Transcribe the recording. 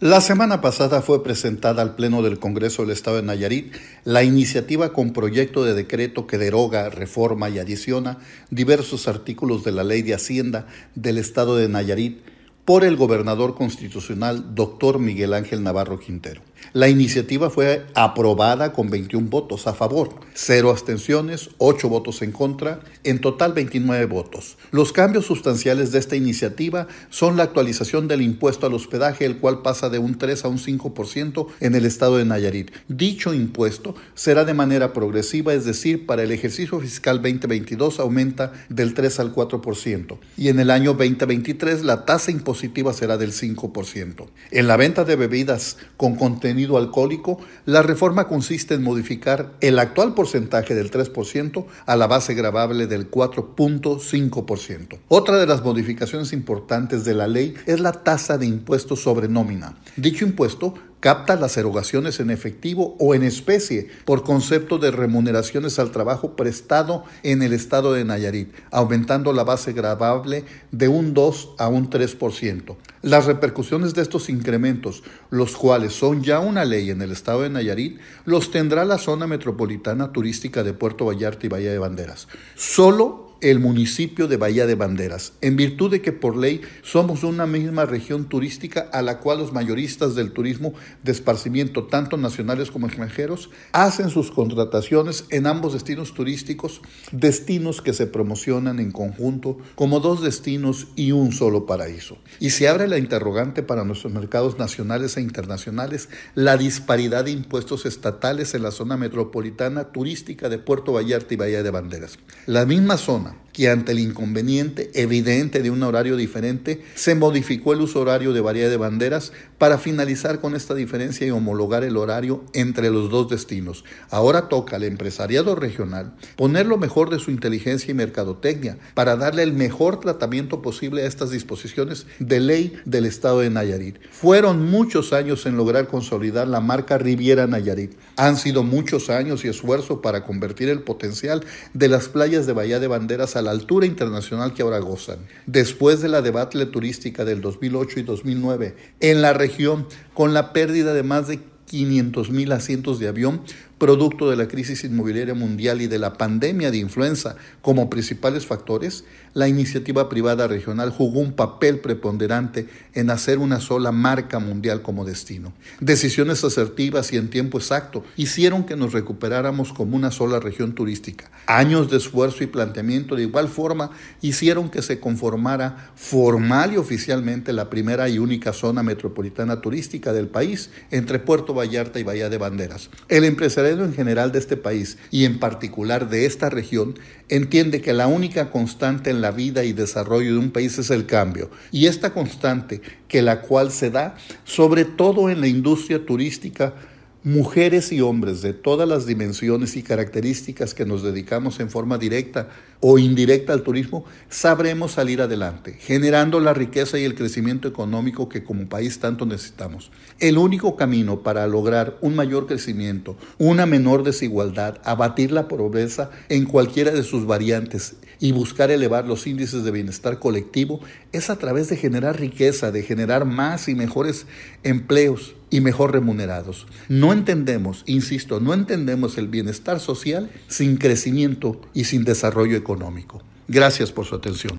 La semana pasada fue presentada al Pleno del Congreso del Estado de Nayarit la iniciativa con proyecto de decreto que deroga, reforma y adiciona diversos artículos de la Ley de Hacienda del Estado de Nayarit por el gobernador constitucional doctor Miguel Ángel Navarro Quintero. La iniciativa fue aprobada con 21 votos a favor, 0 abstenciones, 8 votos en contra, en total 29 votos. Los cambios sustanciales de esta iniciativa son la actualización del impuesto al hospedaje, el cual pasa de un 3 a un 5% en el estado de Nayarit. Dicho impuesto será de manera progresiva, es decir, para el ejercicio fiscal 2022 aumenta del 3 al 4% y en el año 2023 la tasa impositiva será del 5%. En la venta de bebidas con contenido alcohólico, la reforma consiste en modificar el actual porcentaje del 3% a la base gravable del 4.5%. Otra de las modificaciones importantes de la ley es la tasa de impuesto sobre nómina. Dicho impuesto capta las erogaciones en efectivo o en especie por concepto de remuneraciones al trabajo prestado en el estado de Nayarit, aumentando la base gravable de un 2 a un 3%. Las repercusiones de estos incrementos, los cuales son ya una ley en el estado de Nayarit, los tendrá la zona metropolitana turística de Puerto Vallarta y Bahía de Banderas. Solo el municipio de Bahía de Banderas, en virtud de que por ley somos una misma región turística a la cual los mayoristas del turismo de esparcimiento, tanto nacionales como extranjeros, hacen sus contrataciones en ambos destinos turísticos, destinos que se promocionan en conjunto como dos destinos y un solo paraíso. Y se abre la interrogante para nuestros mercados nacionales e internacionales, la disparidad de impuestos estatales en la zona metropolitana turística de Puerto Vallarta y Bahía de Banderas. La misma zona que ante el inconveniente evidente de un horario diferente, se modificó el uso horario de Bahía de banderas para finalizar con esta diferencia y homologar el horario entre los dos destinos. Ahora toca al empresariado regional poner lo mejor de su inteligencia y mercadotecnia para darle el mejor tratamiento posible a estas disposiciones de ley del Estado de Nayarit. Fueron muchos años en lograr consolidar la marca Riviera Nayarit. Han sido muchos años y esfuerzo para convertir el potencial de las playas de Bahía de Banderas a la altura internacional que ahora gozan. Después de la debacle turística del 2008 y 2009 en la región, con la pérdida de más de 500 mil asientos de avión, producto de la crisis inmobiliaria mundial y de la pandemia de influenza como principales factores, la iniciativa privada regional jugó un papel preponderante en hacer una sola marca mundial como destino. Decisiones asertivas y en tiempo exacto hicieron que nos recuperáramos como una sola región turística. Años de esfuerzo y planteamiento de igual forma hicieron que se conformara formal y oficialmente la primera y única zona metropolitana turística del país entre Puerto Vallarta y Bahía de Banderas. El empresario en general de este país y en particular de esta región entiende que la única constante en la vida y desarrollo de un país es el cambio, y esta constante que la cual se da sobre todo en la industria turística mujeres y hombres de todas las dimensiones y características que nos dedicamos en forma directa o indirecta al turismo, sabremos salir adelante, generando la riqueza y el crecimiento económico que como país tanto necesitamos. El único camino para lograr un mayor crecimiento, una menor desigualdad, abatir la pobreza en cualquiera de sus variantes y buscar elevar los índices de bienestar colectivo es a través de generar riqueza, de generar más y mejores empleos y mejor remunerados. No entendemos, insisto, no entendemos el bienestar social sin crecimiento y sin desarrollo económico. Gracias por su atención.